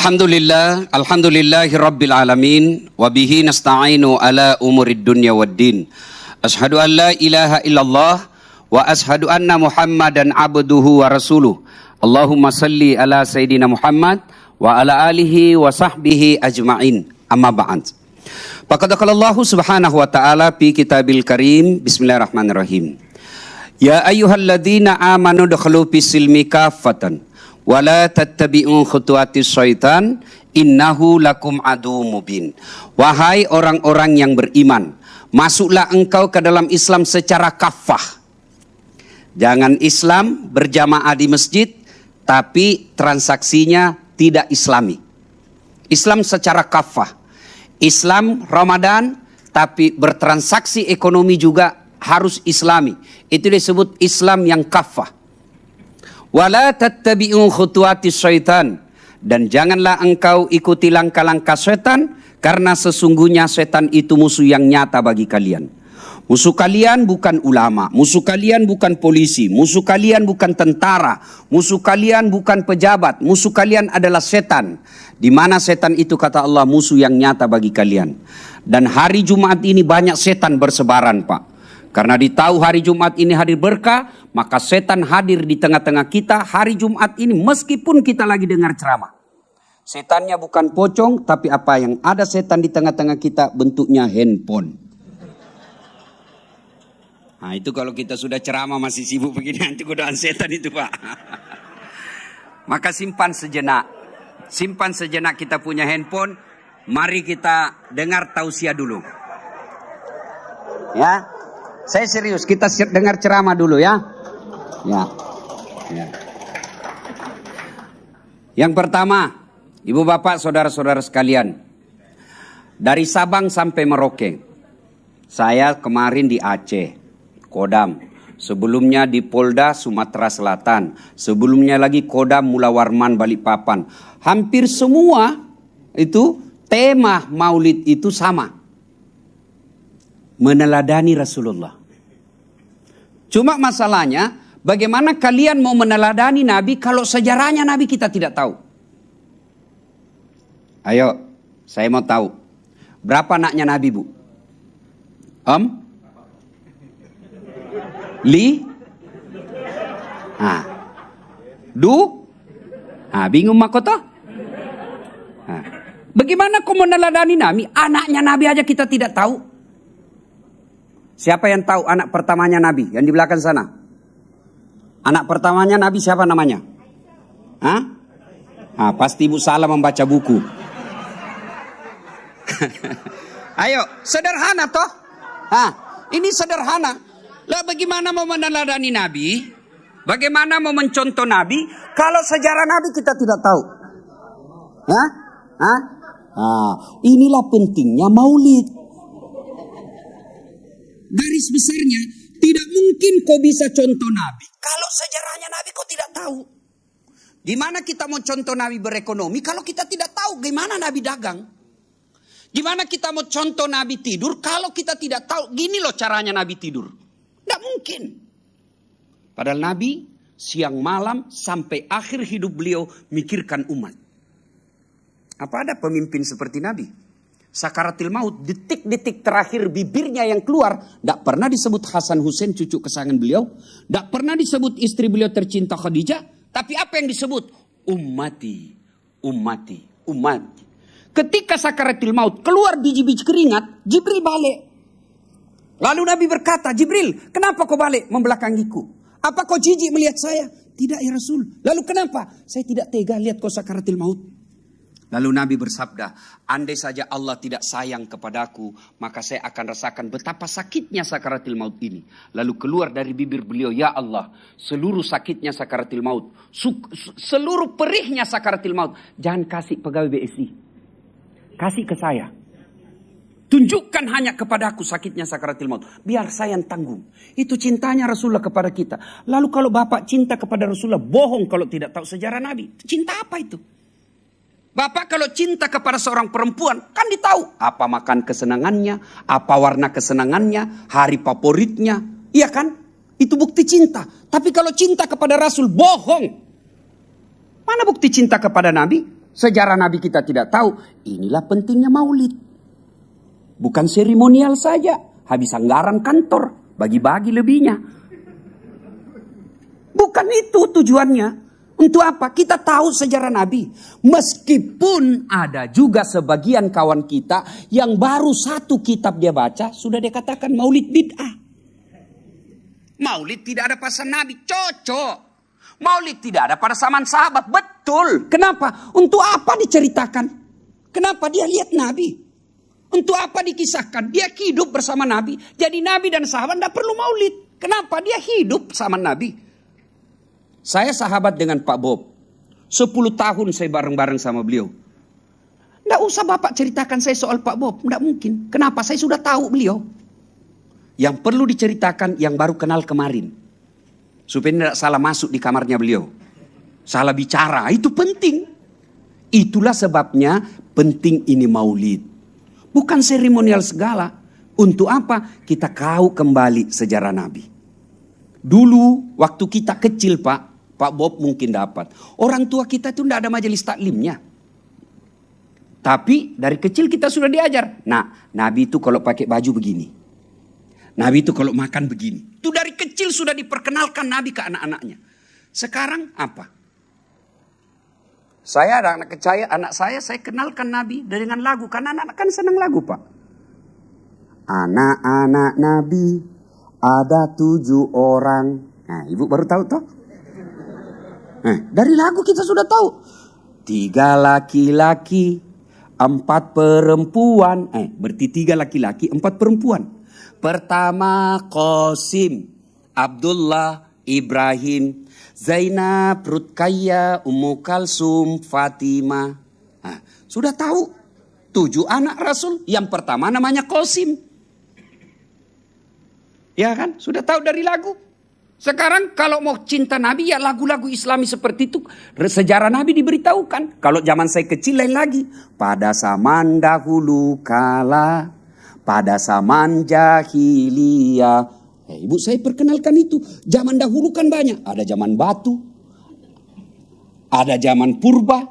Alhamdulillah, alhamdulillahi rabbil ala umurid waddin. Ashhadu an ilaha illallah wa ashhadu anna Muhammadan abduhu wa Allahumma salli ala sayidina Muhammad wa ala alihi wa sahbihi ajma'in. Amma ba'd. Faqad qalallahu subhanahu wa ta'ala fi kitabil karim bismillahirrahmanirrahim. Ya ayyuhalladzina amanu dakhulu fis silmi kaffatan wala tattabi'u khutuwati syaitan innahu lakum adu mubin wahai orang-orang yang beriman masuklah engkau ke dalam Islam secara kafah jangan Islam berjamaah di masjid tapi transaksinya tidak islami Islam secara kafah Islam Ramadan tapi bertransaksi ekonomi juga harus islami itu disebut Islam yang kafah Wala tattabi'u khutuwati syaitan. Dan janganlah engkau ikuti langkah-langkah setan karena sesungguhnya setan itu musuh yang nyata bagi kalian. Musuh kalian bukan ulama, musuh kalian bukan polisi, musuh kalian bukan tentara, musuh kalian bukan pejabat, musuh kalian adalah setan. Di mana setan itu kata Allah musuh yang nyata bagi kalian. Dan hari Jumat ini banyak setan bersebaran, Pak. Karena ditahu hari Jumat ini hari berkah, maka setan hadir di tengah-tengah kita hari Jumat ini meskipun kita lagi dengar ceramah. Setannya bukan pocong, tapi apa yang ada setan di tengah-tengah kita bentuknya handphone. Nah itu kalau kita sudah ceramah masih sibuk begini, nanti godaan setan itu pak. Maka simpan sejenak. Simpan sejenak kita punya handphone. Mari kita dengar tausiah dulu. Ya, saya serius, kita dengar ceramah dulu ya. Ya. ya. Yang pertama, Ibu Bapak, saudara-saudara sekalian. Dari Sabang sampai Merauke. Saya kemarin di Aceh, Kodam. Sebelumnya di Polda Sumatera Selatan, sebelumnya lagi Kodam Mula Warman Balikpapan. Hampir semua itu tema Maulid itu sama. Meneladani Rasulullah. Cuma masalahnya bagaimana kalian mau meneladani Nabi kalau sejarahnya Nabi kita tidak tahu. Ayo, saya mau tahu. Berapa anaknya Nabi, Bu? Om? Li? Ah. Du? Ah, bingung makoto? Ah. Bagaimana kau meneladani Nabi? Anaknya Nabi aja kita tidak tahu. Siapa yang tahu anak pertamanya Nabi yang di belakang sana? Anak pertamanya Nabi siapa namanya? Hah? Ah, pasti Ibu salah membaca buku. Ayo, sederhana toh? Ah, ini sederhana. Lah bagaimana mau meneladani Nabi? Bagaimana mau mencontoh Nabi kalau sejarah Nabi kita tidak tahu? Hah? Hah? Ah, inilah pentingnya maulid garis besarnya tidak mungkin kau bisa contoh Nabi. Kalau sejarahnya Nabi kau tidak tahu. Gimana kita mau contoh Nabi berekonomi kalau kita tidak tahu gimana Nabi dagang? Gimana kita mau contoh Nabi tidur kalau kita tidak tahu gini loh caranya Nabi tidur? Tidak mungkin. Padahal Nabi siang malam sampai akhir hidup beliau mikirkan umat. Apa ada pemimpin seperti Nabi? Sakaratil maut, detik-detik terakhir bibirnya yang keluar, tidak pernah disebut Hasan Hussein cucu kesayangan beliau, tidak pernah disebut istri beliau tercinta Khadijah, tapi apa yang disebut? Ummati, ummati, ummati. Ketika sakaratil maut keluar biji biji keringat, Jibril balik. Lalu Nabi berkata, Jibril, kenapa kau balik membelakangiku? Apa kau jijik melihat saya? Tidak ya Rasul. Lalu kenapa? Saya tidak tega lihat kau sakaratil maut. Lalu Nabi bersabda, andai saja Allah tidak sayang kepadaku, maka saya akan rasakan betapa sakitnya sakaratil maut ini. Lalu keluar dari bibir beliau, ya Allah, seluruh sakitnya sakaratil maut, seluruh perihnya sakaratil maut, jangan kasih pegawai BSI. Kasih ke saya. Tunjukkan hanya kepadaku sakitnya sakaratil maut. Biar saya yang tanggung. Itu cintanya Rasulullah kepada kita. Lalu kalau Bapak cinta kepada Rasulullah, bohong kalau tidak tahu sejarah Nabi. Cinta apa itu? Bapak kalau cinta kepada seorang perempuan kan ditahu apa makan kesenangannya, apa warna kesenangannya, hari favoritnya, iya kan? Itu bukti cinta. Tapi kalau cinta kepada Rasul bohong. Mana bukti cinta kepada Nabi? Sejarah Nabi kita tidak tahu. Inilah pentingnya maulid. Bukan seremonial saja. Habis anggaran kantor. Bagi-bagi lebihnya. Bukan itu tujuannya. Untuk apa? Kita tahu sejarah Nabi. Meskipun ada juga sebagian kawan kita yang baru satu kitab dia baca, sudah dia katakan maulid bid'ah. Maulid tidak ada pasal Nabi, cocok. Maulid tidak ada pada zaman sahabat, betul. Kenapa? Untuk apa diceritakan? Kenapa dia lihat Nabi? Untuk apa dikisahkan? Dia hidup bersama Nabi. Jadi Nabi dan sahabat tidak perlu maulid. Kenapa? Dia hidup sama Nabi. Saya sahabat dengan Pak Bob. 10 tahun saya bareng-bareng sama beliau. Tidak usah Bapak ceritakan saya soal Pak Bob. Tidak mungkin. Kenapa? Saya sudah tahu beliau. Yang perlu diceritakan yang baru kenal kemarin. Supaya tidak salah masuk di kamarnya beliau. Salah bicara. Itu penting. Itulah sebabnya penting ini maulid. Bukan seremonial segala. Untuk apa? Kita kau kembali sejarah Nabi. Dulu waktu kita kecil pak, Pak Bob mungkin dapat. Orang tua kita itu tidak ada majelis taklimnya. Tapi dari kecil kita sudah diajar. Nah, Nabi itu kalau pakai baju begini. Nabi itu kalau makan begini. Itu dari kecil sudah diperkenalkan Nabi ke anak-anaknya. Sekarang apa? Saya ada anak kecaya, anak saya, saya kenalkan Nabi dengan lagu. Karena anak-anak kan senang lagu, Pak. Anak-anak Nabi ada tujuh orang. Nah, ibu baru tahu toh? Eh. dari lagu kita sudah tahu. Tiga laki-laki, empat perempuan. Eh, berarti tiga laki-laki, empat perempuan. Pertama Qasim, Abdullah, Ibrahim, Zainab, Rutkaya, Ummu Kalsum, Fatima Nah, sudah tahu tujuh anak Rasul. Yang pertama namanya Qasim. Ya kan? Sudah tahu dari lagu. Sekarang kalau mau cinta Nabi ya lagu-lagu islami seperti itu. Sejarah Nabi diberitahukan. Kalau zaman saya kecil lain lagi. Pada zaman dahulu kala. Pada zaman jahiliyah. Eh, ibu saya perkenalkan itu. Zaman dahulu kan banyak. Ada zaman batu. Ada zaman purba.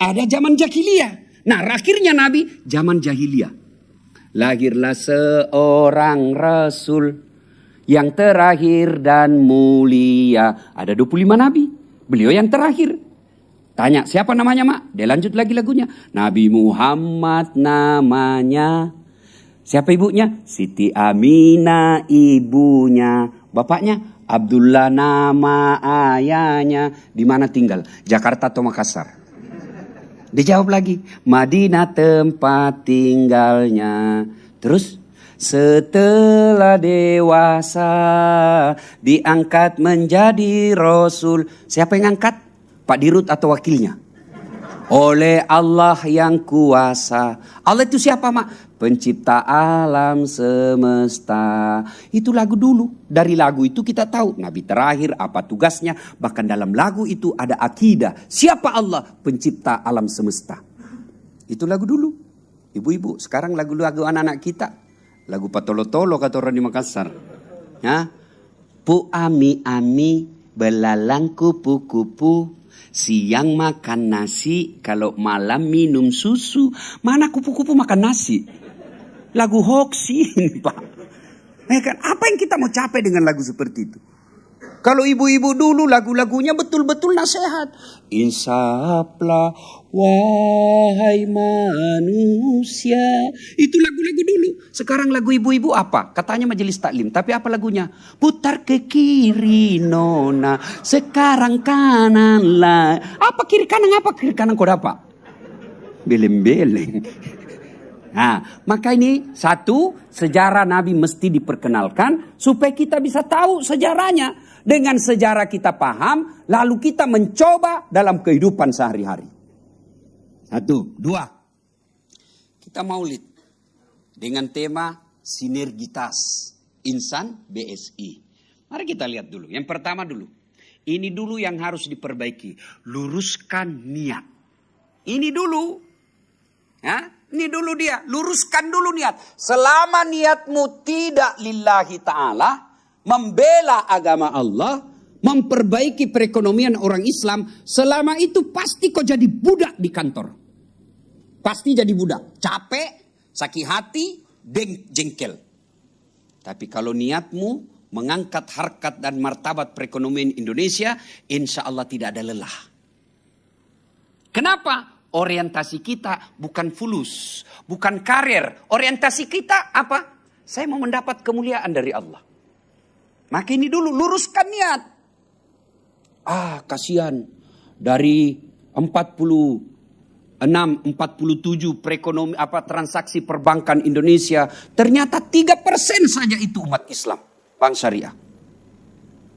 Ada zaman jahiliyah. Nah akhirnya Nabi zaman jahiliyah. Lahirlah seorang Rasul yang terakhir dan mulia. Ada 25 nabi. Beliau yang terakhir. Tanya, siapa namanya, Mak? Dia lanjut lagi lagunya. Nabi Muhammad namanya. Siapa ibunya? Siti Aminah ibunya. Bapaknya Abdullah nama ayahnya. Di mana tinggal? Jakarta atau Makassar? Dijawab lagi, Madinah tempat tinggalnya. Terus setelah dewasa diangkat menjadi rasul. Siapa yang angkat? Pak Dirut atau wakilnya? Oleh Allah yang kuasa. Allah itu siapa, Mak? Pencipta alam semesta. Itu lagu dulu. Dari lagu itu kita tahu nabi terakhir apa tugasnya. Bahkan dalam lagu itu ada akidah. Siapa Allah? Pencipta alam semesta. Itu lagu dulu. Ibu-ibu, sekarang lagu-lagu anak-anak kita Lagu patolo-tolo kata orang di Makassar. Ya. Pu ami ami belalang kupu kupu siang makan nasi kalau malam minum susu mana kupu-kupu makan nasi lagu hoax ini pak ya kan apa yang kita mau capai dengan lagu seperti itu kalau ibu-ibu dulu lagu-lagunya betul-betul nasihat. Insaplah wahai manusia. Itu lagu-lagu dulu. Sekarang lagu ibu-ibu apa? Katanya majelis taklim. Tapi apa lagunya? Putar ke kiri nona. Sekarang kanan lah. Apa kiri kanan apa? Kiri kanan kau dapat? Beleng-beleng. Nah, maka ini satu sejarah Nabi mesti diperkenalkan supaya kita bisa tahu sejarahnya. Dengan sejarah kita paham, lalu kita mencoba dalam kehidupan sehari-hari. Satu, dua. Kita maulid dengan tema sinergitas insan BSI. Mari kita lihat dulu. Yang pertama dulu. Ini dulu yang harus diperbaiki. Luruskan niat. Ini dulu. Ya, ini dulu dia, luruskan dulu niat. Selama niatmu tidak lillahi ta'ala, membela agama Allah, memperbaiki perekonomian orang Islam, selama itu pasti kau jadi budak di kantor. Pasti jadi budak, capek, sakit hati, deng jengkel. Tapi kalau niatmu mengangkat harkat dan martabat perekonomian Indonesia, insya Allah tidak ada lelah. Kenapa? Orientasi kita bukan fulus, bukan karir. Orientasi kita apa? Saya mau mendapat kemuliaan dari Allah. Maka ini dulu luruskan niat. Ah kasihan dari 40 47 perekonomi apa transaksi perbankan Indonesia ternyata 3% saja itu umat Islam bank syariah.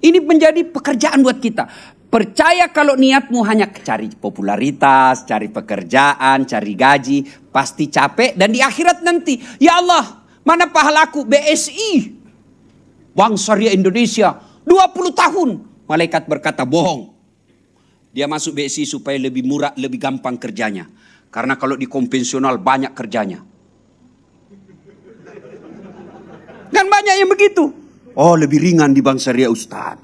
Ini menjadi pekerjaan buat kita. Percaya kalau niatmu hanya cari popularitas, cari pekerjaan, cari gaji, pasti capek dan di akhirat nanti, ya Allah, mana pahalaku BSI? Syariah Indonesia 20 tahun. Malaikat berkata bohong. Dia masuk BSI supaya lebih murah, lebih gampang kerjanya. Karena kalau di konvensional banyak kerjanya. kan banyak yang begitu. Oh lebih ringan di bank syariah Ustaz.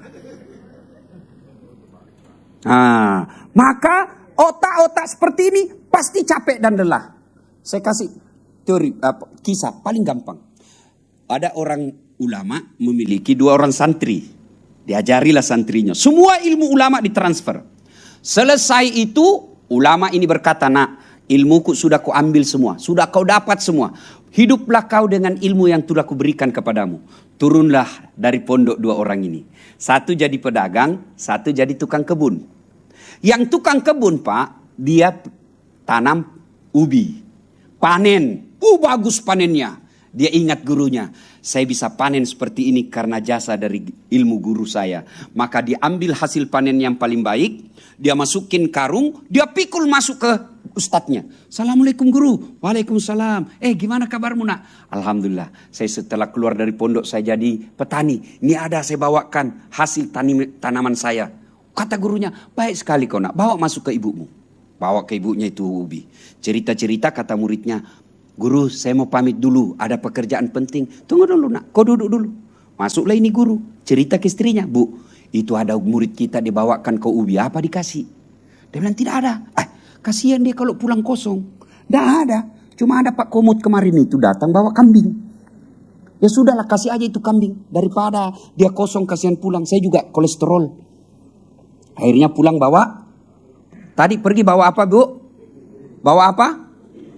Nah, maka otak-otak seperti ini pasti capek dan lelah. Saya kasih teori uh, kisah paling gampang. Ada orang ulama memiliki dua orang santri. Diajarilah santrinya. Semua ilmu ulama ditransfer. Selesai itu, ulama ini berkata, nak, ilmuku sudah kau ambil semua. Sudah kau dapat semua. Hiduplah kau dengan ilmu yang sudah berikan kepadamu. Turunlah dari pondok dua orang ini. Satu jadi pedagang, satu jadi tukang kebun. Yang tukang kebun, Pak, dia tanam ubi. Panen. Uh, bagus panennya dia ingat gurunya. Saya bisa panen seperti ini karena jasa dari ilmu guru saya. Maka diambil hasil panen yang paling baik. Dia masukin karung. Dia pikul masuk ke ustadznya. Assalamualaikum guru. Waalaikumsalam. Eh gimana kabarmu nak? Alhamdulillah. Saya setelah keluar dari pondok saya jadi petani. Ini ada saya bawakan hasil tanim, tanaman saya. Kata gurunya, baik sekali kau nak. Bawa masuk ke ibumu. Bawa ke ibunya itu ubi. Cerita-cerita kata muridnya, Guru, saya mau pamit dulu, ada pekerjaan penting. Tunggu dulu nak, kau duduk dulu. Masuklah ini guru, cerita ke istrinya. Bu, itu ada murid kita dibawakan ke ubi, apa dikasih? Dia bilang, tidak ada. Ah, kasihan dia kalau pulang kosong. Tidak ada, cuma ada Pak Komut kemarin itu datang bawa kambing. Ya sudahlah kasih aja itu kambing. Daripada dia kosong kasihan pulang. Saya juga kolesterol. Akhirnya pulang bawa. Tadi pergi bawa apa bu? Bawa apa?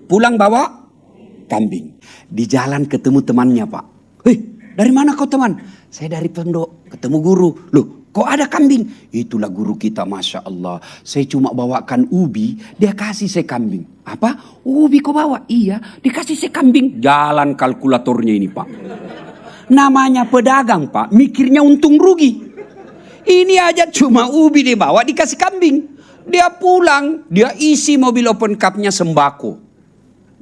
Pulang bawa kambing. Di jalan ketemu temannya pak. Hei dari mana kau teman? Saya dari pondok ketemu guru. Loh kok ada kambing? Itulah guru kita Masya Allah. Saya cuma bawakan ubi dia kasih saya kambing. Apa? Ubi kau bawa? Iya dikasih saya kambing. Jalan kalkulatornya ini pak. Namanya pedagang pak mikirnya untung rugi. Ini aja cuma ubi dibawa dikasih kambing. Dia pulang, dia isi mobil open cupnya sembako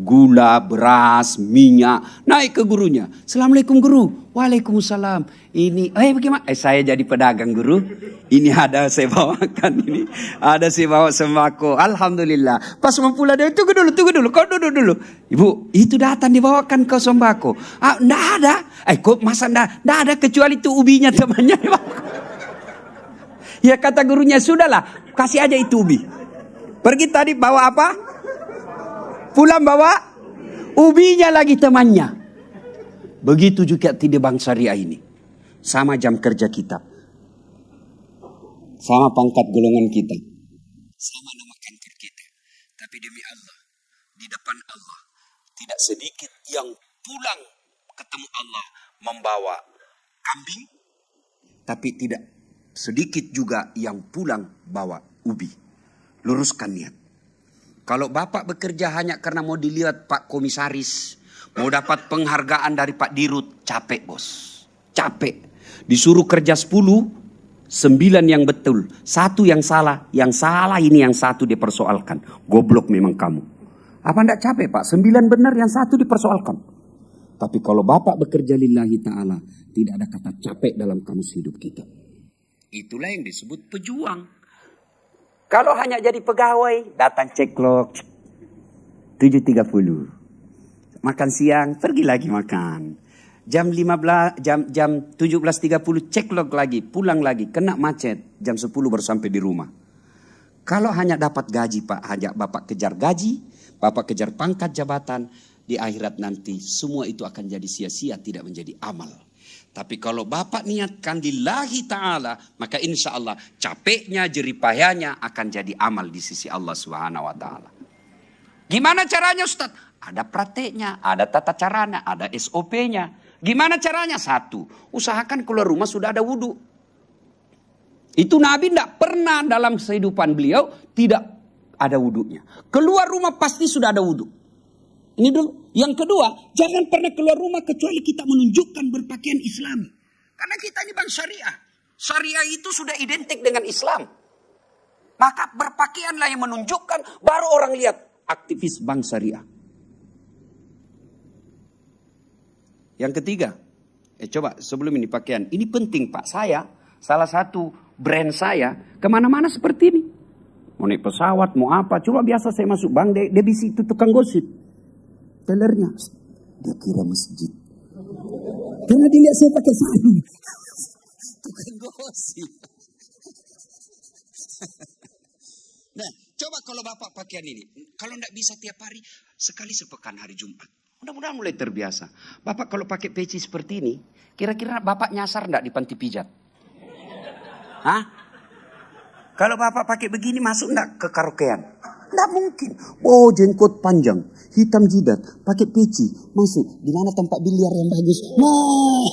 gula, beras, minyak, naik ke gurunya. Assalamualaikum guru. Waalaikumsalam. Ini, eh bagaimana? Eh, saya jadi pedagang guru. Ini ada saya bawakan ini. Ada saya bawa sembako. Alhamdulillah. Pas mempula dia, tunggu dulu, tunggu dulu. Kau duduk dulu. Ibu, itu datang dibawakan kau sembako. Ah, ndak ada. Eh, kok masa ndak, ndak ada kecuali itu ubinya temannya. ya kata gurunya, sudahlah. Kasih aja itu ubi. Pergi tadi bawa apa? Pulang bawa ubinya lagi temannya. Begitu juga tidak bangsa syariah ini. Sama jam kerja kita. Sama pangkat golongan kita. Sama nama kantor kita. Tapi demi Allah, di depan Allah, tidak sedikit yang pulang ketemu Allah membawa kambing. Tapi tidak sedikit juga yang pulang bawa ubi. Luruskan niat. Kalau Bapak bekerja hanya karena mau dilihat Pak Komisaris, mau dapat penghargaan dari Pak Dirut, capek bos. Capek. Disuruh kerja 10, 9 yang betul, satu yang salah. Yang salah ini yang satu dipersoalkan. Goblok memang kamu. Apa ndak capek Pak? 9 benar yang satu dipersoalkan. Tapi kalau Bapak bekerja lillahi ta'ala, tidak ada kata capek dalam kamus hidup kita. Itulah yang disebut pejuang. Kalau hanya jadi pegawai, datang cek log 7.30. Makan siang, pergi lagi makan. Jam 15 jam jam 17.30 log lagi, pulang lagi, kena macet. Jam 10 baru sampai di rumah. Kalau hanya dapat gaji Pak, hanya Bapak kejar gaji, Bapak kejar pangkat jabatan, di akhirat nanti semua itu akan jadi sia-sia tidak menjadi amal. Tapi kalau Bapak niatkan di lahi ta'ala, maka insya Allah capeknya, jeripayanya akan jadi amal di sisi Allah subhanahu wa ta'ala. Gimana caranya Ustaz? Ada prakteknya, ada tata caranya, ada SOP-nya. Gimana caranya? Satu, usahakan keluar rumah sudah ada wudhu. Itu Nabi tidak pernah dalam kehidupan beliau tidak ada wudhunya. Keluar rumah pasti sudah ada wudhu. Ini dulu. Yang kedua, jangan pernah keluar rumah kecuali kita menunjukkan berpakaian Islam. Karena kita ini bang syariah. Syariah itu sudah identik dengan Islam. Maka berpakaianlah yang menunjukkan baru orang lihat aktivis bank syariah. Yang ketiga, eh coba sebelum ini pakaian. Ini penting Pak, saya salah satu brand saya kemana-mana seperti ini. Mau naik pesawat, mau apa, coba biasa saya masuk bank, dia, dia itu tukang gosip telurnya. Dia kira masjid. Karena dilihat saya pakai sarung. Tukang gosip. nah, coba kalau Bapak pakaian ini. Kalau tidak bisa tiap hari, sekali sepekan hari Jumat. Mudah-mudahan mulai terbiasa. Bapak kalau pakai peci seperti ini, kira-kira Bapak nyasar tidak di panti pijat? Hah? Kalau Bapak pakai begini masuk tidak ke karaokean? Tidak mungkin. Oh, jenggot panjang, hitam jidat, pakai peci. Masuk, di mana tempat biliar yang bagus? Oh.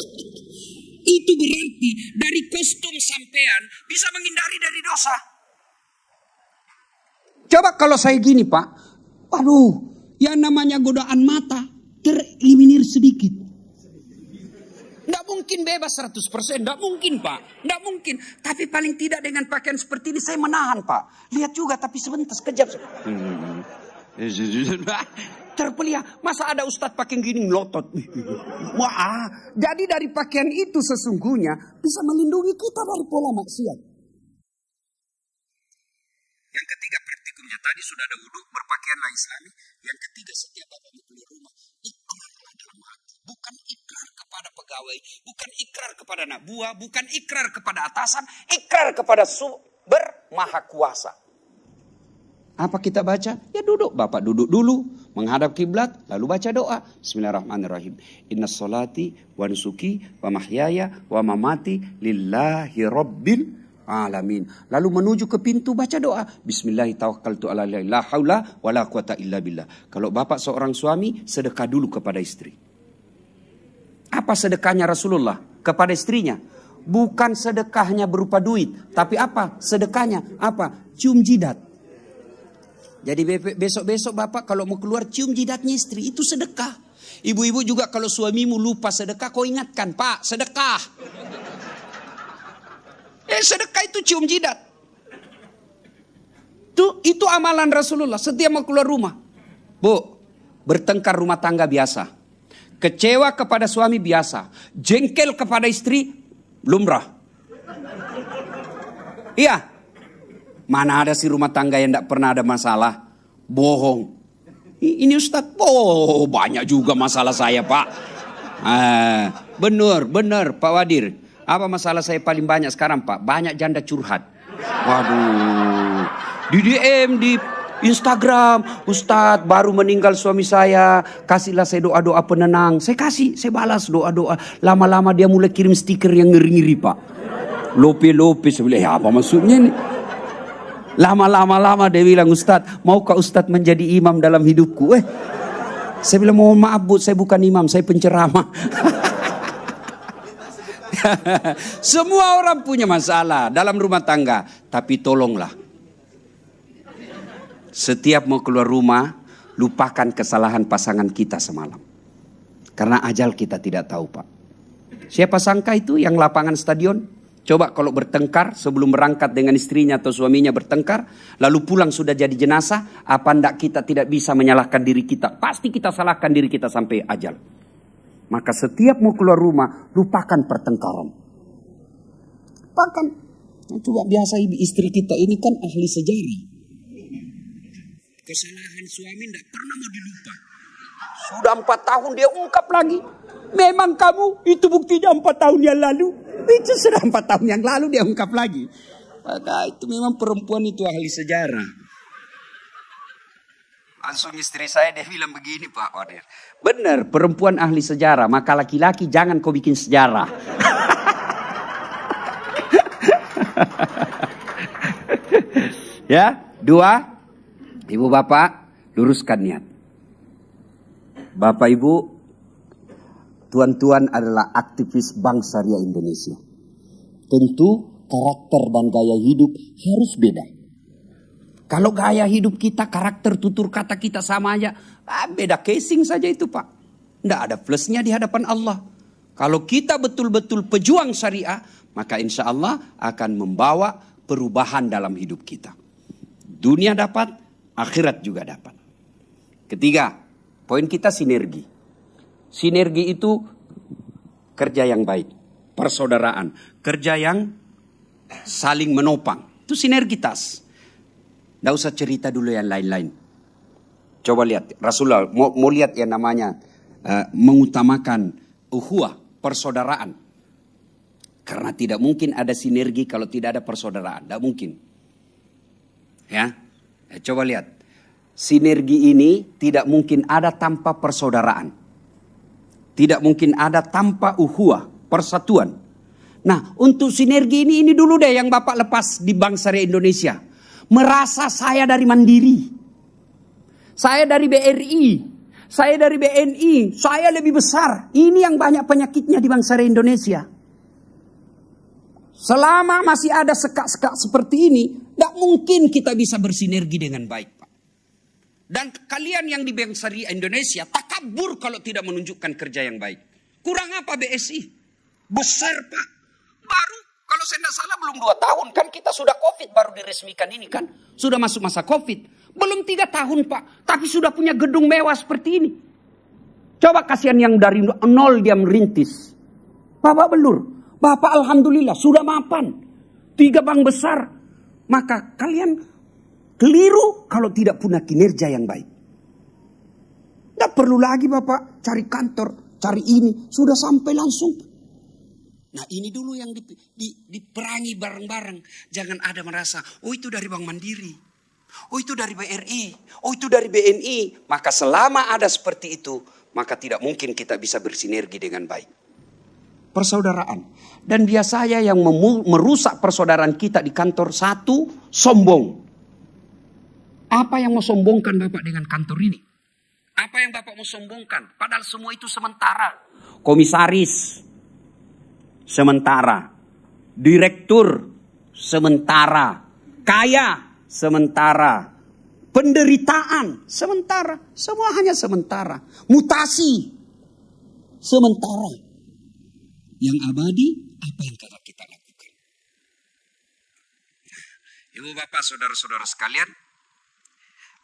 Itu berarti dari kostum sampean bisa menghindari dari dosa. Coba kalau saya gini, Pak. Aduh, yang namanya godaan mata tereliminir sedikit mungkin bebas 100%, tidak mungkin Pak. Tidak mungkin. Tapi paling tidak dengan pakaian seperti ini saya menahan Pak. Lihat juga tapi sebentar, sekejap. Hmm. Iya, Terpelihara. Masa ada ustadz pakai gini melotot? Wah, jadi dari pakaian itu sesungguhnya bisa melindungi kita dari pola maksiat. Yang ketiga praktikumnya tadi sudah ada wudhu lain islami. Yang ketiga setiap bapak di rumah ikhlas dalam hati bukan pegawai, bukan ikrar kepada buah, bukan ikrar kepada atasan, ikrar kepada sumber maha kuasa. Apa kita baca? Ya duduk, Bapak duduk dulu, menghadap kiblat, lalu baca doa. Bismillahirrahmanirrahim. Inna solati wa nusuki wa mahyaya wa mamati lillahi rabbil alamin. Lalu menuju ke pintu baca doa. Bismillahirrahmanirrahim. la haula wa la quwata illa billah. Kalau bapak seorang suami, sedekah dulu kepada istri. Apa sedekahnya Rasulullah kepada istrinya? Bukan sedekahnya berupa duit, tapi apa? Sedekahnya apa? Cium jidat. Jadi besok-besok Bapak kalau mau keluar cium jidatnya istri, itu sedekah. Ibu-ibu juga kalau suamimu lupa sedekah, kau ingatkan, Pak, sedekah. Eh sedekah itu cium jidat. Itu, itu amalan Rasulullah setiap mau keluar rumah. Bu, bertengkar rumah tangga biasa. Kecewa kepada suami biasa. Jengkel kepada istri lumrah. Iya. Mana ada si rumah tangga yang tidak pernah ada masalah? Bohong. Ini Ustaz oh banyak juga masalah saya Pak. Ah, benar, benar Pak Wadir. Apa masalah saya paling banyak sekarang Pak? Banyak janda curhat. Waduh. Di DM, di Instagram, Ustadz baru meninggal suami saya, kasihlah saya doa-doa penenang. Saya kasih, saya balas doa-doa. Lama-lama dia mulai kirim stiker yang ngeri-ngeri pak. Lope-lope, saya bilang, ya apa maksudnya ini? Lama-lama lama dia bilang, Ustadz, maukah Ustadz menjadi imam dalam hidupku? Eh, saya bilang, mohon maaf bu, saya bukan imam, saya penceramah. Semua orang punya masalah dalam rumah tangga, tapi tolonglah setiap mau keluar rumah, lupakan kesalahan pasangan kita semalam. Karena ajal kita tidak tahu Pak. Siapa sangka itu yang lapangan stadion? Coba kalau bertengkar sebelum berangkat dengan istrinya atau suaminya bertengkar, lalu pulang sudah jadi jenazah, apa ndak kita tidak bisa menyalahkan diri kita? Pasti kita salahkan diri kita sampai ajal. Maka setiap mau keluar rumah, lupakan pertengkaran. Lupakan. Coba biasa istri kita ini kan ahli sejarah. Kesalahan suami tidak pernah mau dilupa. Sudah empat tahun dia ungkap lagi. Memang kamu itu buktinya empat tahun yang lalu. Itu sudah empat tahun yang lalu dia ungkap lagi. Maka itu memang perempuan itu ahli sejarah. Langsung istri saya dia bilang begini Pak Wadir. Benar perempuan ahli sejarah. Maka laki-laki jangan kau bikin sejarah. ya dua Ibu bapak, luruskan niat. Bapak ibu, tuan-tuan adalah aktivis bangsa Ria Indonesia. Tentu karakter dan gaya hidup harus beda. Kalau gaya hidup kita, karakter tutur kata kita sama aja, ah, beda casing saja itu pak. Tidak ada plusnya di hadapan Allah. Kalau kita betul-betul pejuang syariah, maka insya Allah akan membawa perubahan dalam hidup kita. Dunia dapat, akhirat juga dapat. Ketiga, poin kita sinergi. Sinergi itu kerja yang baik, persaudaraan, kerja yang saling menopang. Itu sinergitas. Tidak usah cerita dulu yang lain-lain. Coba lihat, Rasulullah mau, mau lihat yang namanya uh, mengutamakan uhuah, persaudaraan. Karena tidak mungkin ada sinergi kalau tidak ada persaudaraan. Tidak mungkin. Ya, Eh, coba lihat. Sinergi ini tidak mungkin ada tanpa persaudaraan. Tidak mungkin ada tanpa uhuah, persatuan. Nah, untuk sinergi ini ini dulu deh yang Bapak lepas di bangsa Syariah Indonesia. Merasa saya dari Mandiri. Saya dari BRI. Saya dari BNI, saya lebih besar. Ini yang banyak penyakitnya di bangsa Indonesia. Selama masih ada sekak-sekak seperti ini, tidak mungkin kita bisa bersinergi dengan baik. Pak. Dan kalian yang di Bank Syariah Indonesia takabur kalau tidak menunjukkan kerja yang baik. Kurang apa BSI? Besar Pak. Baru kalau saya tidak salah belum dua tahun kan kita sudah COVID baru diresmikan ini kan. Sudah masuk masa COVID. Belum tiga tahun Pak. Tapi sudah punya gedung mewah seperti ini. Coba kasihan yang dari nol dia merintis. Bapak belur. Bapak alhamdulillah sudah mapan. Tiga bank besar. Maka kalian keliru kalau tidak punya kinerja yang baik. Tidak perlu lagi Bapak cari kantor, cari ini. Sudah sampai langsung. Nah ini dulu yang di, di, diperangi bareng-bareng. Jangan ada merasa, oh itu dari Bank Mandiri. Oh itu dari BRI. Oh itu dari BNI. Maka selama ada seperti itu, maka tidak mungkin kita bisa bersinergi dengan baik persaudaraan. Dan biasanya yang merusak persaudaraan kita di kantor satu, sombong. Apa yang mau sombongkan Bapak dengan kantor ini? Apa yang Bapak mau sombongkan? Padahal semua itu sementara. Komisaris, sementara. Direktur, sementara. Kaya, sementara. Penderitaan, sementara. Semua hanya sementara. Mutasi, sementara yang abadi, apa yang telah kita lakukan? Ibu bapak saudara-saudara sekalian,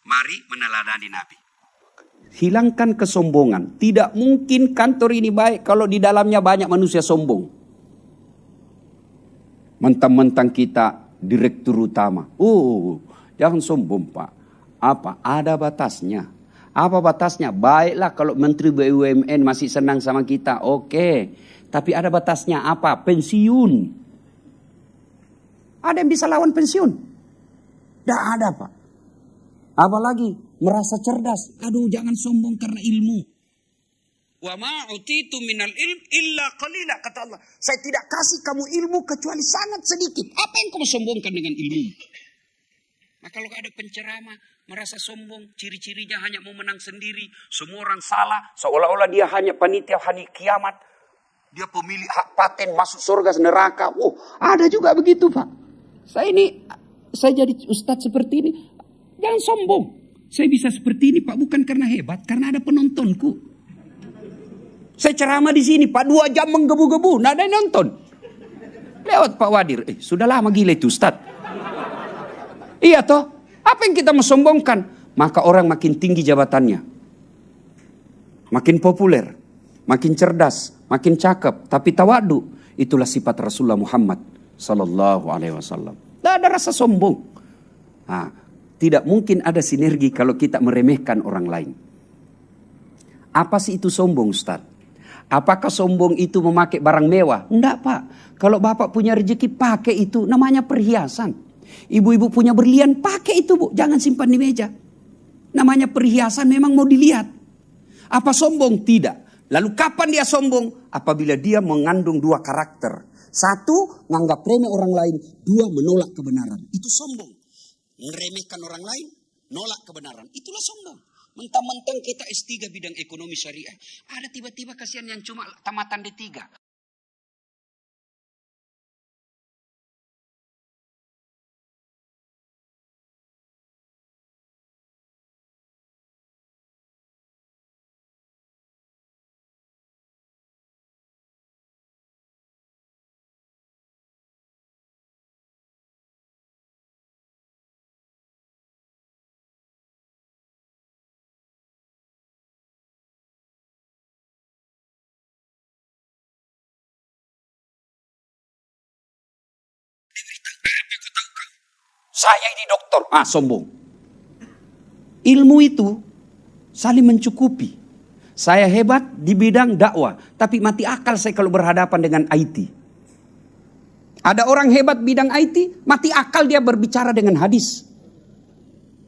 mari meneladani Nabi. Hilangkan kesombongan. Tidak mungkin kantor ini baik kalau di dalamnya banyak manusia sombong. Mentang-mentang kita direktur utama. Oh, jangan sombong pak. Apa? Ada batasnya. Apa batasnya? Baiklah kalau Menteri BUMN masih senang sama kita. Oke. Okay. Tapi ada batasnya apa? Pensiun. Ada yang bisa lawan pensiun? Tidak ada pak. Apalagi merasa cerdas. Aduh jangan sombong karena ilmu. Wa ma'utitu minal ilm illa qalila. Kata Allah. Saya tidak kasih kamu ilmu kecuali sangat sedikit. Apa yang kamu sombongkan dengan ilmu? Nah, kalau ada penceramah merasa sombong, ciri-cirinya hanya mau menang sendiri. Semua orang salah, seolah-olah dia hanya panitia hari kiamat dia pemilik hak paten masuk surga neraka. Oh, ada juga begitu, Pak. Saya ini saya jadi ustadz seperti ini. Jangan sombong. Saya bisa seperti ini, Pak, bukan karena hebat, karena ada penontonku. Saya ceramah di sini, Pak, dua jam menggebu-gebu, nggak ada yang nonton. Lewat Pak Wadir, eh, sudah lama gila itu Ustadz. iya toh, apa yang kita mau sombongkan? Maka orang makin tinggi jabatannya, makin populer, makin cerdas, makin cakep, tapi tawadu. Itulah sifat Rasulullah Muhammad sallallahu alaihi wasallam. Tidak ada rasa sombong. Nah, tidak mungkin ada sinergi kalau kita meremehkan orang lain. Apa sih itu sombong Ustaz? Apakah sombong itu memakai barang mewah? Enggak Pak. Kalau Bapak punya rezeki pakai itu. Namanya perhiasan. Ibu-ibu punya berlian pakai itu Bu. Jangan simpan di meja. Namanya perhiasan memang mau dilihat. Apa sombong? Tidak. Lalu kapan dia sombong? Apabila dia mengandung dua karakter. Satu, menganggap remeh orang lain. Dua, menolak kebenaran. Itu sombong. Meremehkan orang lain, nolak kebenaran. Itulah sombong. Mentang-mentang kita S3 bidang ekonomi syariah. Ada tiba-tiba kasihan yang cuma tamatan D3. Saya ini dokter. Ah, sombong. Ilmu itu saling mencukupi. Saya hebat di bidang dakwah, tapi mati akal saya kalau berhadapan dengan IT. Ada orang hebat bidang IT, mati akal dia berbicara dengan hadis.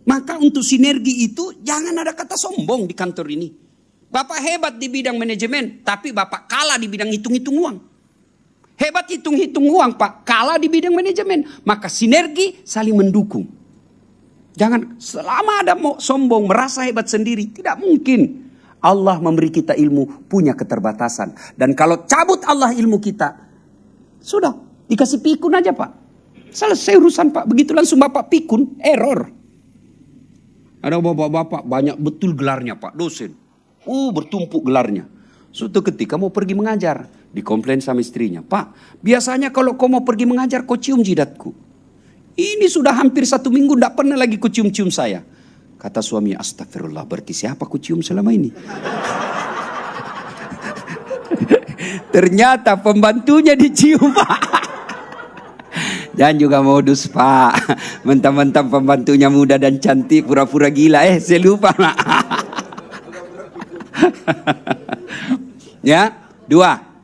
Maka untuk sinergi itu jangan ada kata sombong di kantor ini. Bapak hebat di bidang manajemen, tapi bapak kalah di bidang hitung-hitung uang. Hebat hitung-hitung uang Pak, kalah di bidang manajemen. Maka sinergi saling mendukung. Jangan selama ada mau sombong, merasa hebat sendiri. Tidak mungkin. Allah memberi kita ilmu, punya keterbatasan. Dan kalau cabut Allah ilmu kita, sudah. Dikasih pikun aja Pak. Selesai urusan Pak. Begitu langsung Bapak pikun, error. Ada bapak-bapak banyak betul gelarnya Pak, dosen. Uh, bertumpuk gelarnya. Suatu ketika mau pergi mengajar. Dikomplain sama istrinya. Pak, biasanya kalau kau mau pergi mengajar kau cium jidatku. Ini sudah hampir satu minggu tidak pernah lagi kau cium-cium saya. Kata suami, astagfirullah berarti siapa kau cium selama ini? Ternyata pembantunya dicium pak. Dan juga modus pak. Mentang-mentang pembantunya muda dan cantik pura-pura gila. Eh saya lupa pak. ya, dua.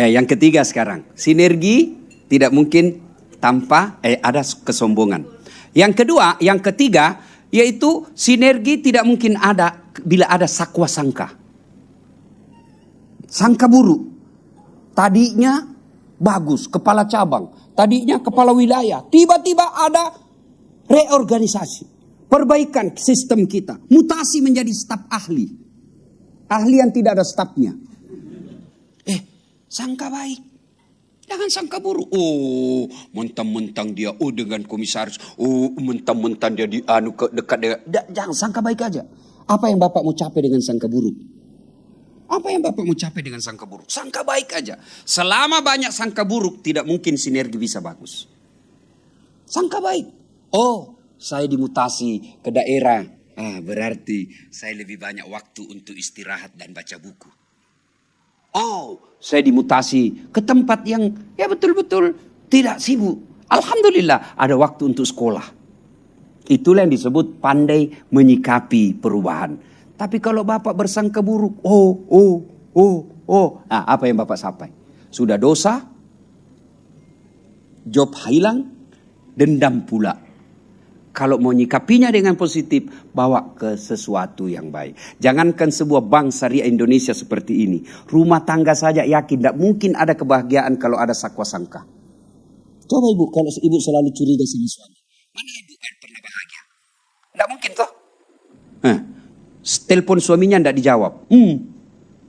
Eh, yang ketiga sekarang, sinergi tidak mungkin tanpa eh, ada kesombongan. Yang kedua, yang ketiga yaitu sinergi tidak mungkin ada bila ada sakwa sangka. Sangka buruk. Tadinya bagus, kepala cabang. Tadinya kepala wilayah. Tiba-tiba ada reorganisasi. Perbaikan sistem kita. Mutasi menjadi staf ahli. Ahli yang tidak ada stafnya. Sangka baik. Jangan sangka buruk. Oh, mentang-mentang dia oh dengan komisaris. Oh, mentang-mentang dia di anu ke dekat dia. Da, jangan sangka baik aja. Apa yang Bapak mau capai dengan sangka buruk? Apa yang Bapak mau capai dengan sangka buruk? Sangka baik aja. Selama banyak sangka buruk, tidak mungkin sinergi bisa bagus. Sangka baik. Oh, saya dimutasi ke daerah. Ah, berarti saya lebih banyak waktu untuk istirahat dan baca buku. Oh, saya dimutasi ke tempat yang ya betul-betul tidak sibuk. Alhamdulillah ada waktu untuk sekolah. Itulah yang disebut pandai menyikapi perubahan. Tapi kalau Bapak bersangka buruk, oh, oh, oh, oh. Nah, apa yang Bapak sampai? Sudah dosa, job hilang, dendam pula kalau mau nyikapinya dengan positif, bawa ke sesuatu yang baik. Jangankan sebuah bangsa syariah Indonesia seperti ini. Rumah tangga saja yakin, tidak mungkin ada kebahagiaan kalau ada sakwa sangka. Coba ibu, kalau ibu selalu curiga sama suami. Mana ibu kan pernah bahagia? Tidak mungkin toh. Eh, telepon suaminya tidak dijawab. Hmm,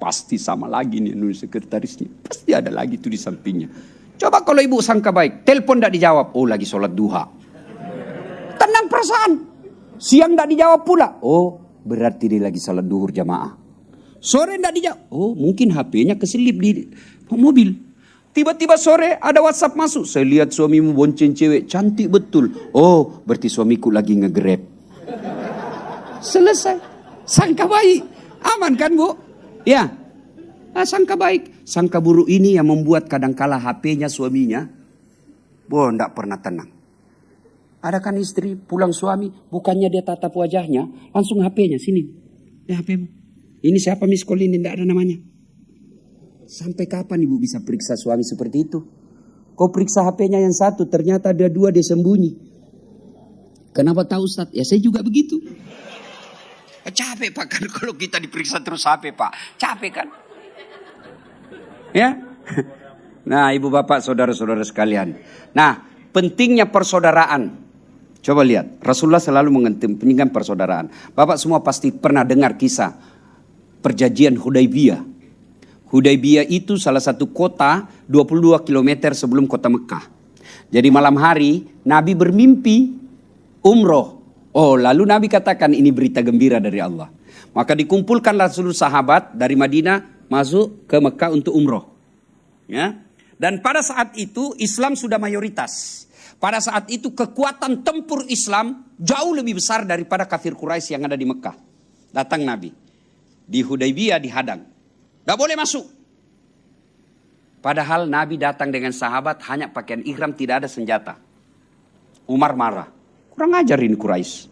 pasti sama lagi nih nulis sekretarisnya. Pasti ada lagi itu di sampingnya. Coba kalau ibu sangka baik, telepon tidak dijawab. Oh lagi sholat duha Tenang perasaan. Siang tidak dijawab pula. Oh, berarti dia lagi salat duhur jamaah. Sore tidak dijawab. Oh, mungkin HP-nya keselip di mobil. Tiba-tiba sore ada WhatsApp masuk. Saya lihat suamimu bonceng cewek. Cantik betul. Oh, berarti suamiku lagi ngegrab. Selesai. Sangka baik. Aman kan, Bu? Ya. Nah, sangka baik. Sangka buruk ini yang membuat kadang kadangkala HP-nya suaminya. Boh, tidak pernah tenang. Ada kan istri, pulang suami, bukannya dia tatap wajahnya, langsung HP-nya sini. Ya HP-mu. Ini siapa miss Colin ini, tidak ada namanya. Sampai kapan ibu bisa periksa suami seperti itu? Kau periksa HP-nya yang satu, ternyata ada dua dia sembunyi. Kenapa tahu Ustaz? Ya saya juga begitu. Eh, capek Pak kan kalau kita diperiksa terus HP Pak. Capek kan? Ya? Nah, ibu bapak, saudara-saudara sekalian. Nah, pentingnya persaudaraan. Coba lihat, Rasulullah selalu mengentingkan persaudaraan. Bapak semua pasti pernah dengar kisah perjanjian Hudaybiyah. Hudaybiyah itu salah satu kota 22 km sebelum kota Mekah. Jadi malam hari Nabi bermimpi umroh. Oh lalu Nabi katakan ini berita gembira dari Allah. Maka dikumpulkanlah seluruh sahabat dari Madinah masuk ke Mekah untuk umroh. Ya. Dan pada saat itu Islam sudah mayoritas. Pada saat itu kekuatan tempur Islam jauh lebih besar daripada kafir Quraisy yang ada di Mekah. Datang Nabi. Di Hudaybiyah dihadang. Tidak boleh masuk. Padahal Nabi datang dengan sahabat hanya pakaian ihram tidak ada senjata. Umar marah. Kurang ajar ini Quraisy.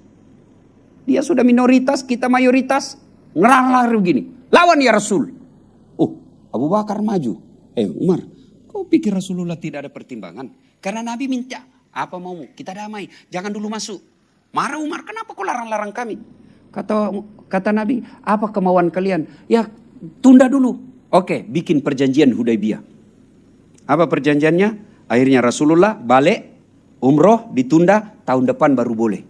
Dia sudah minoritas, kita mayoritas. Ngerah-ngerah begini. Lawan ya Rasul. Oh, Abu Bakar maju. Eh Umar, kau pikir Rasulullah tidak ada pertimbangan? Karena Nabi minta apa maumu? Kita damai. Jangan dulu masuk. Marah Umar, kenapa kau larang-larang kami? Kata kata Nabi, apa kemauan kalian? Ya tunda dulu. Oke, bikin perjanjian Hudaybiyah. Apa perjanjiannya? Akhirnya Rasulullah balik, umroh ditunda, tahun depan baru boleh.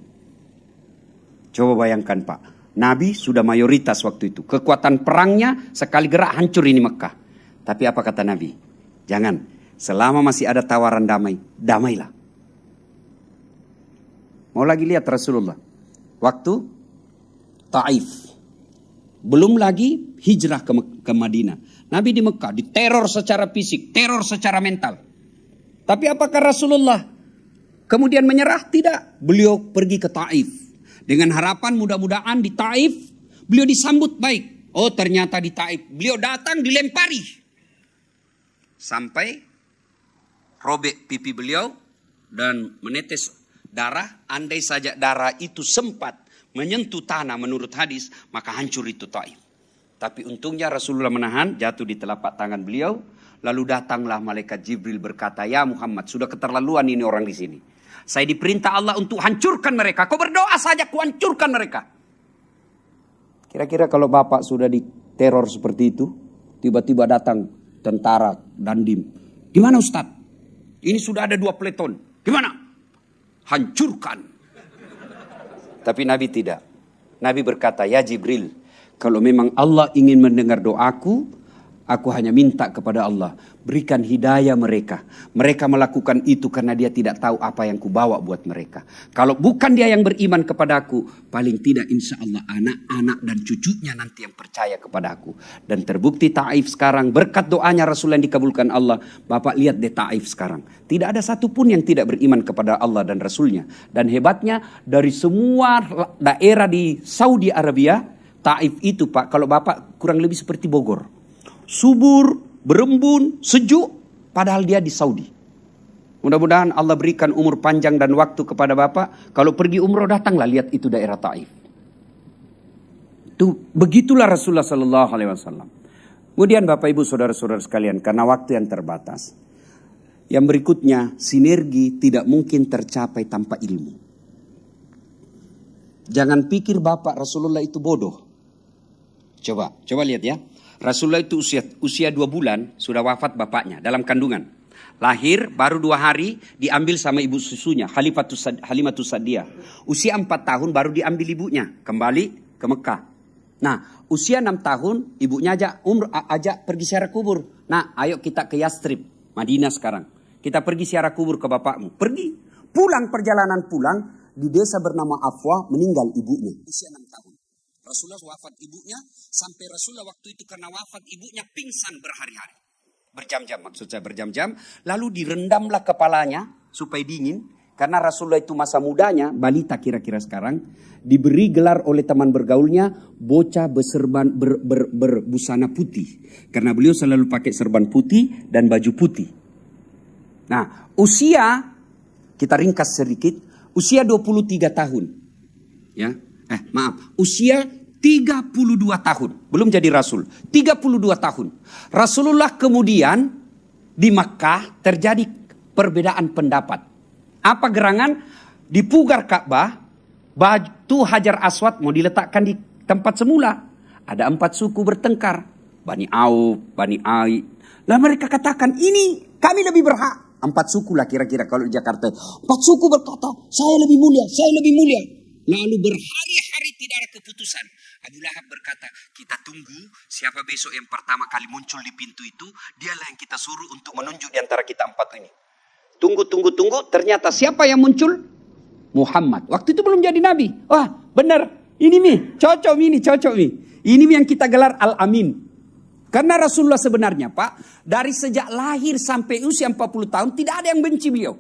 Coba bayangkan Pak, Nabi sudah mayoritas waktu itu. Kekuatan perangnya sekali gerak hancur ini Mekah. Tapi apa kata Nabi? Jangan, selama masih ada tawaran damai, damailah. Mau lagi lihat Rasulullah. Waktu Taif. Belum lagi hijrah ke, ke Madinah. Nabi di Mekah diteror secara fisik, teror secara mental. Tapi apakah Rasulullah kemudian menyerah? Tidak. Beliau pergi ke Taif. Dengan harapan mudah-mudahan di Taif beliau disambut baik. Oh ternyata di Taif. Beliau datang dilempari. Sampai robek pipi beliau dan menetes darah, andai saja darah itu sempat menyentuh tanah menurut hadis, maka hancur itu Taif. Tapi untungnya Rasulullah menahan, jatuh di telapak tangan beliau. Lalu datanglah malaikat Jibril berkata, Ya Muhammad, sudah keterlaluan ini orang di sini. Saya diperintah Allah untuk hancurkan mereka. Kau berdoa saja, ku hancurkan mereka. Kira-kira kalau bapak sudah diteror seperti itu, tiba-tiba datang tentara dandim. Gimana Ustadz? Ini sudah ada dua peleton. Gimana? hancurkan. Tapi Nabi tidak. Nabi berkata, ya Jibril, kalau memang Allah ingin mendengar doaku, Aku hanya minta kepada Allah, berikan hidayah mereka. Mereka melakukan itu karena dia tidak tahu apa yang kubawa buat mereka. Kalau bukan dia yang beriman kepadaku, paling tidak insya Allah anak-anak dan cucunya nanti yang percaya kepadaku. Dan terbukti Ta'if sekarang berkat doanya Rasul yang dikabulkan Allah. Bapak lihat deh Ta'if sekarang. Tidak ada satupun yang tidak beriman kepada Allah dan Rasulnya. Dan hebatnya dari semua daerah di Saudi Arabia, Taif itu Pak, kalau Bapak kurang lebih seperti Bogor subur, berembun, sejuk. Padahal dia di Saudi. Mudah-mudahan Allah berikan umur panjang dan waktu kepada Bapak. Kalau pergi umroh datanglah lihat itu daerah Taif. Itu begitulah Rasulullah Sallallahu Alaihi Wasallam. Kemudian Bapak Ibu Saudara-saudara sekalian, karena waktu yang terbatas. Yang berikutnya, sinergi tidak mungkin tercapai tanpa ilmu. Jangan pikir Bapak Rasulullah itu bodoh. Coba, coba lihat ya. Rasulullah itu usia, usia dua bulan sudah wafat bapaknya dalam kandungan. Lahir baru dua hari diambil sama ibu susunya Halimatus Sadia. Usia empat tahun baru diambil ibunya kembali ke Mekah. Nah usia enam tahun ibunya ajak umur ajak pergi siara kubur. Nah ayo kita ke Yastrib Madinah sekarang. Kita pergi siara kubur ke bapakmu. Pergi pulang perjalanan pulang di desa bernama Afwa meninggal ibunya usia enam tahun. Rasulullah wafat ibunya sampai Rasulullah waktu itu karena wafat ibunya pingsan berhari-hari. Berjam-jam maksud saya berjam-jam. Lalu direndamlah kepalanya supaya dingin. Karena Rasulullah itu masa mudanya, balita kira-kira sekarang, diberi gelar oleh teman bergaulnya bocah berserban ber, ber, ber busana putih. Karena beliau selalu pakai serban putih dan baju putih. Nah, usia kita ringkas sedikit, usia 23 tahun. Ya, eh maaf, usia 32 tahun, belum jadi rasul. 32 tahun. Rasulullah kemudian di Makkah terjadi perbedaan pendapat. Apa gerangan? di Dipugar Ka'bah, batu Hajar Aswad mau diletakkan di tempat semula. Ada empat suku bertengkar. Bani Auf, Bani Ai. Lah mereka katakan ini kami lebih berhak. Empat suku lah kira-kira kalau di Jakarta. Empat suku berkata saya lebih mulia, saya lebih mulia. Lalu berhari-hari tidak ada keputusan Abu Lahab berkata, kita tunggu siapa besok yang pertama kali muncul di pintu itu, dialah yang kita suruh untuk menunjuk di antara kita empat ini. Tunggu, tunggu, tunggu, ternyata siapa yang muncul? Muhammad. Waktu itu belum jadi nabi. Wah, benar. Ini mi, cocok mi ini, cocok mi. Ini mi yang kita gelar Al-Amin. Karena Rasulullah sebenarnya Pak, dari sejak lahir sampai usia 40 tahun tidak ada yang benci beliau.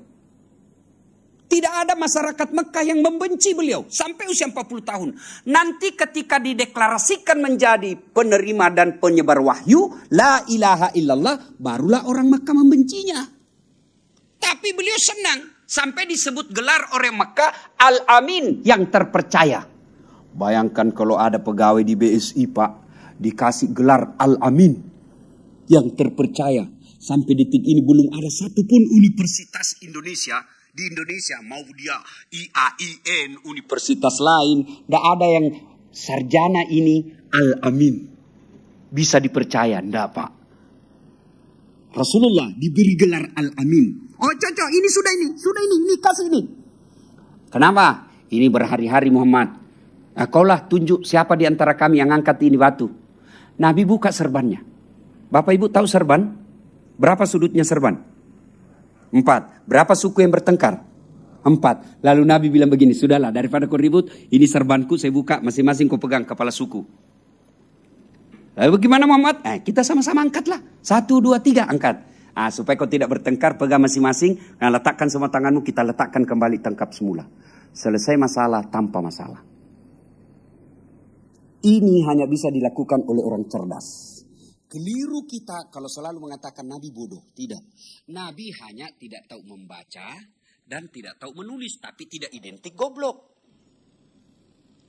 Tidak ada masyarakat Mekah yang membenci beliau sampai usia 40 tahun. Nanti ketika dideklarasikan menjadi penerima dan penyebar wahyu, la ilaha illallah, barulah orang Mekah membencinya. Tapi beliau senang sampai disebut gelar oleh Mekah Al-Amin yang terpercaya. Bayangkan kalau ada pegawai di BSI Pak dikasih gelar Al-Amin yang terpercaya. Sampai detik ini belum ada satupun universitas Indonesia di Indonesia mau dia IAIN universitas lain tidak ada yang sarjana ini al-amin bisa dipercaya ndak Pak Rasulullah diberi gelar al-amin oh cocok ini sudah ini sudah ini ini kasih ini kenapa ini berhari-hari Muhammad nah, kaulah tunjuk siapa di antara kami yang angkat ini batu Nabi buka serbannya Bapak Ibu tahu serban berapa sudutnya serban Empat. Berapa suku yang bertengkar? Empat. Lalu Nabi bilang begini, sudahlah daripada kau ribut, ini serbanku saya buka, masing-masing kau pegang kepala suku. Lalu bagaimana Muhammad? Eh, kita sama-sama angkatlah. Satu, dua, tiga, angkat. Ah, supaya kau tidak bertengkar, pegang masing-masing. Nah, letakkan semua tanganmu, kita letakkan kembali tangkap semula. Selesai masalah tanpa masalah. Ini hanya bisa dilakukan oleh orang cerdas. Keliru kita kalau selalu mengatakan Nabi bodoh. Tidak. Nabi hanya tidak tahu membaca dan tidak tahu menulis. Tapi tidak identik goblok.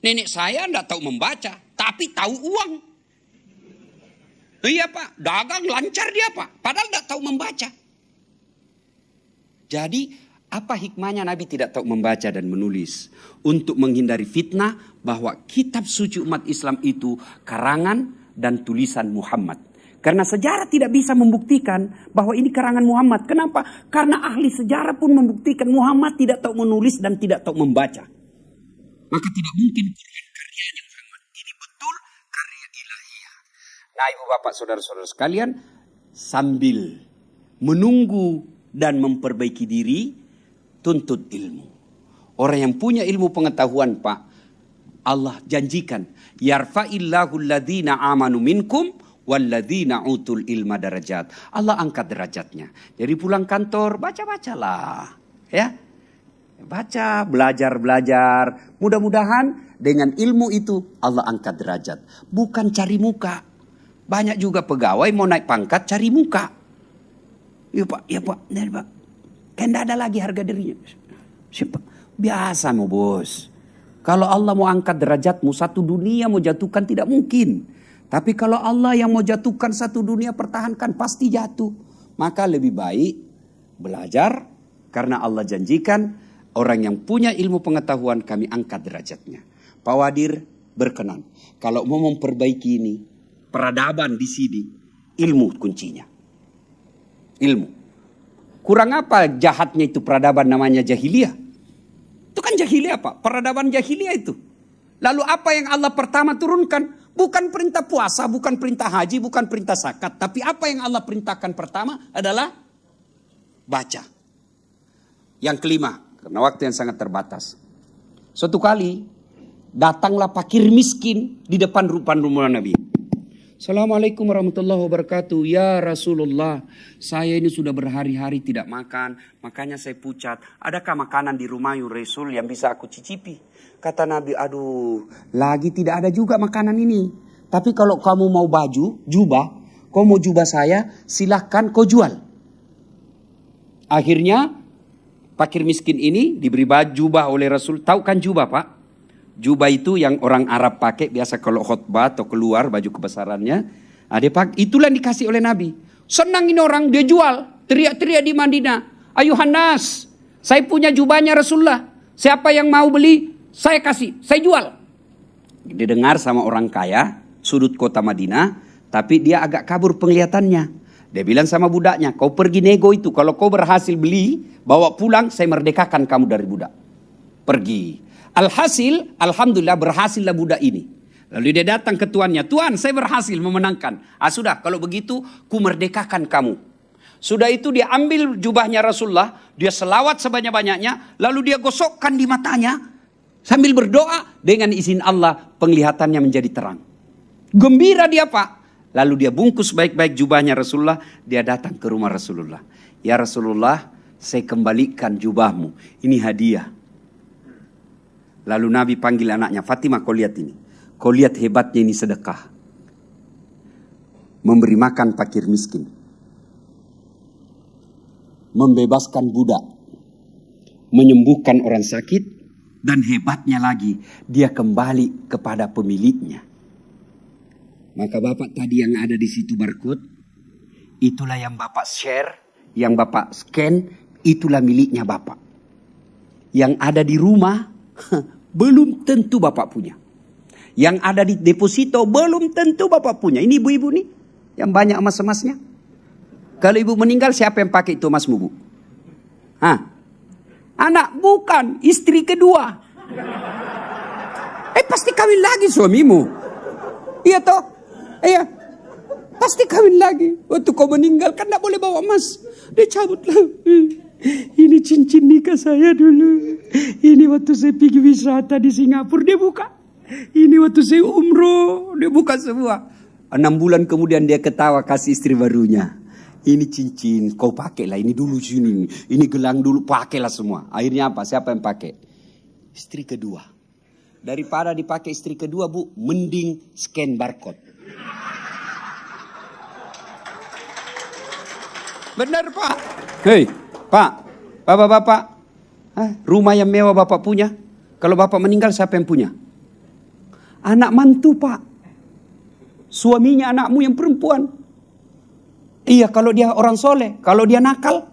Nenek saya tidak tahu membaca. Tapi tahu uang. Iya pak. Dagang lancar dia pak. Padahal tidak tahu membaca. Jadi apa hikmahnya Nabi tidak tahu membaca dan menulis? Untuk menghindari fitnah bahwa kitab suci umat Islam itu karangan dan tulisan Muhammad. Karena sejarah tidak bisa membuktikan bahwa ini karangan Muhammad. Kenapa? Karena ahli sejarah pun membuktikan Muhammad tidak tahu menulis dan tidak tahu membaca. Maka tidak mungkin Quran karyanya Muhammad. Ini betul karya ilahiyah. Nah ibu bapak saudara-saudara sekalian, sambil menunggu dan memperbaiki diri, tuntut ilmu. Orang yang punya ilmu pengetahuan pak, Allah janjikan, yarfa'illahu alladhina amanu minkum Walladzina utul ilma darajat. Allah angkat derajatnya. Jadi pulang kantor baca-bacalah. Ya. Baca, belajar-belajar. Mudah-mudahan dengan ilmu itu Allah angkat derajat. Bukan cari muka. Banyak juga pegawai mau naik pangkat cari muka. Iya pak, iya pak, ya pak. Kan ada lagi harga dirinya. Siapa? Biasa mau bos. Kalau Allah mau angkat derajatmu, satu dunia mau jatuhkan tidak mungkin. Tapi kalau Allah yang mau jatuhkan satu dunia pertahankan pasti jatuh. Maka lebih baik belajar karena Allah janjikan orang yang punya ilmu pengetahuan kami angkat derajatnya. Pak Wadir berkenan. Kalau mau memperbaiki ini, peradaban di sini, ilmu kuncinya. Ilmu. Kurang apa jahatnya itu peradaban namanya jahiliyah? Itu kan jahiliyah Pak, peradaban jahiliyah itu. Lalu apa yang Allah pertama turunkan? Bukan perintah puasa, bukan perintah haji, bukan perintah zakat. Tapi apa yang Allah perintahkan pertama adalah baca. Yang kelima, karena waktu yang sangat terbatas. Suatu kali datanglah pakir miskin di depan rupan rumah Nabi. Assalamualaikum warahmatullahi wabarakatuh. Ya Rasulullah, saya ini sudah berhari-hari tidak makan, makanya saya pucat. Adakah makanan di rumah yang Rasul yang bisa aku cicipi? Kata Nabi, aduh, lagi tidak ada juga makanan ini. Tapi kalau kamu mau baju, jubah, kau mau jubah saya, silahkan kau jual. Akhirnya, pakir miskin ini diberi baju jubah oleh Rasul. Tahu kan jubah, Pak? Jubah itu yang orang Arab pakai biasa kalau khutbah atau keluar baju kebesarannya. Nah, dia pakai, itulah yang dikasih oleh Nabi. Senang ini orang dia jual, teriak-teriak di Madinah. Hanas, saya punya jubahnya Rasulullah. Siapa yang mau beli, saya kasih, saya jual. Didengar sama orang kaya, sudut kota Madinah, tapi dia agak kabur penglihatannya. Dia bilang sama budaknya, kau pergi nego itu. Kalau kau berhasil beli, bawa pulang, saya merdekakan kamu dari budak. Pergi. Alhasil, alhamdulillah berhasillah budak ini. Lalu dia datang ke tuannya, Tuan saya berhasil memenangkan. Ah sudah, kalau begitu ku merdekakan kamu. Sudah itu dia ambil jubahnya Rasulullah, dia selawat sebanyak-banyaknya, lalu dia gosokkan di matanya. Sambil berdoa dengan izin Allah penglihatannya menjadi terang. Gembira dia pak. Lalu dia bungkus baik-baik jubahnya Rasulullah. Dia datang ke rumah Rasulullah. Ya Rasulullah saya kembalikan jubahmu. Ini hadiah. Lalu Nabi panggil anaknya, Fatimah kau lihat ini. Kau lihat hebatnya ini sedekah. Memberi makan pakir miskin. Membebaskan budak. Menyembuhkan orang sakit. Dan hebatnya lagi, dia kembali kepada pemiliknya. Maka Bapak tadi yang ada di situ barcode, itulah yang Bapak share, yang Bapak scan, itulah miliknya Bapak. Yang ada di rumah, belum tentu Bapak punya. Yang ada di deposito belum tentu Bapak punya. Ini ibu-ibu nih yang banyak emas-emasnya. Kalau ibu meninggal siapa yang pakai itu emasmu bu? Hah? Anak bukan, istri kedua. Eh pasti kawin lagi suamimu. Iya toh? Iya. Pasti kawin lagi. Waktu kau meninggal kan tidak boleh bawa emas. Dia cabutlah. Hmm. Ini cincin nikah saya dulu. Ini waktu saya pergi wisata di Singapura dia buka. Ini waktu saya umroh dia buka semua. Enam bulan kemudian dia ketawa kasih istri barunya. Ini cincin kau pakailah ini dulu sini. Ini gelang dulu pakailah semua. Akhirnya apa? Siapa yang pakai? Istri kedua. Daripada dipakai istri kedua bu, mending scan barcode. Benar pak? Hei, Pak, bapak-bapak, rumah yang mewah bapak punya. Kalau bapak meninggal siapa yang punya? Anak mantu pak. Suaminya anakmu yang perempuan. Iya kalau dia orang soleh. Kalau dia nakal.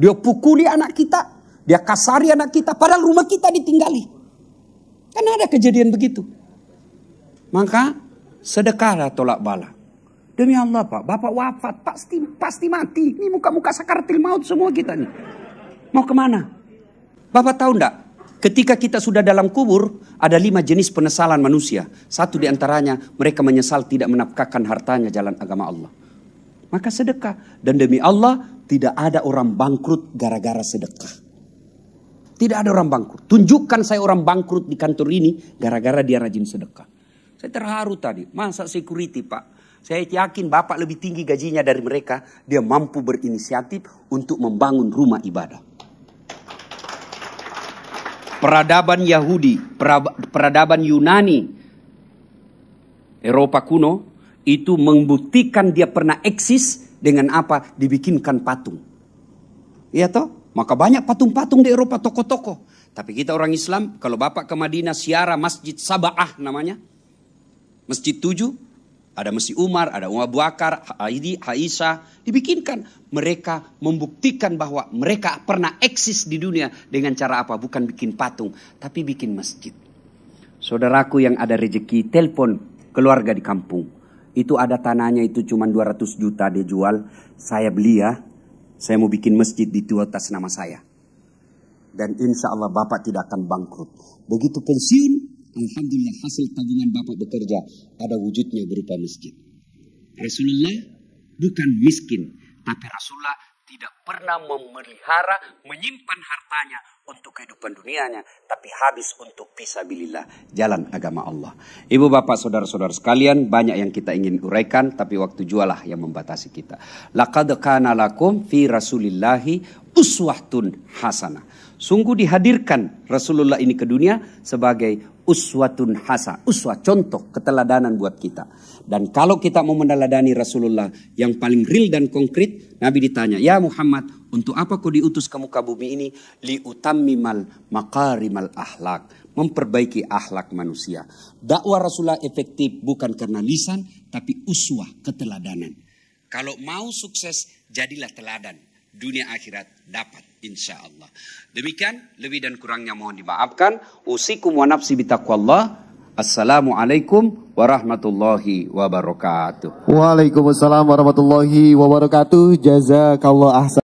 Dia pukuli anak kita. Dia kasari anak kita. Padahal rumah kita ditinggali. Kan ada kejadian begitu. Maka sedekahlah tolak bala. Demi Allah Pak, Bapak wafat, pasti pasti mati. Ini muka-muka sakaratil maut semua kita nih. Mau kemana? Bapak tahu enggak? Ketika kita sudah dalam kubur, ada lima jenis penyesalan manusia. Satu diantaranya, mereka menyesal tidak menafkahkan hartanya jalan agama Allah. Maka sedekah. Dan demi Allah, tidak ada orang bangkrut gara-gara sedekah. Tidak ada orang bangkrut. Tunjukkan saya orang bangkrut di kantor ini gara-gara dia rajin sedekah. Saya terharu tadi. Masa security pak? Saya yakin Bapak lebih tinggi gajinya dari mereka. Dia mampu berinisiatif untuk membangun rumah ibadah. Peradaban Yahudi, peradaban Yunani, Eropa kuno, itu membuktikan dia pernah eksis dengan apa? Dibikinkan patung. Iya toh? Maka banyak patung-patung di Eropa, toko-toko. Tapi kita orang Islam, kalau Bapak ke Madinah, siara Masjid Sabah namanya. Masjid tujuh, ada mesti Umar, ada Umar Buakar, Haidi, Haisa, Dibikinkan mereka membuktikan bahwa mereka pernah eksis di dunia dengan cara apa? Bukan bikin patung, tapi bikin masjid. Saudaraku yang ada rezeki, telepon keluarga di kampung. Itu ada tanahnya itu cuma 200 juta dia jual. Saya beli ya. Saya mau bikin masjid di atas nama saya. Dan insya Allah Bapak tidak akan bangkrut. Begitu pensiun, Alhamdulillah hasil tabungan Bapak bekerja ada wujudnya berupa miskin. Rasulullah bukan miskin, tapi Rasulullah tidak pernah memelihara, menyimpan hartanya untuk kehidupan dunianya, tapi habis untuk fisabilillah, jalan agama Allah. Ibu bapak saudara-saudara sekalian, banyak yang kita ingin uraikan, tapi waktu jualah yang membatasi kita. Laqad kana lakum fi rasulillahi uswatun hasanah. Sungguh dihadirkan Rasulullah ini ke dunia sebagai uswatun hasa, uswa contoh keteladanan buat kita. Dan kalau kita mau meneladani Rasulullah yang paling real dan konkret, Nabi ditanya, "Ya Muhammad, untuk apa kau diutus ke muka bumi ini?" utammimal makarimal ahlak, memperbaiki ahlak manusia. Dakwah Rasulullah efektif bukan karena lisan, tapi uswa keteladanan. Kalau mau sukses, jadilah teladan. Dunia akhirat dapat insya Allah. Demikian lebih dan kurangnya mohon dimaafkan. Usikum wa nafsi bitaqwallah. Assalamualaikum warahmatullahi wabarakatuh. Waalaikumsalam warahmatullahi wabarakatuh. Jazakallah ahsan.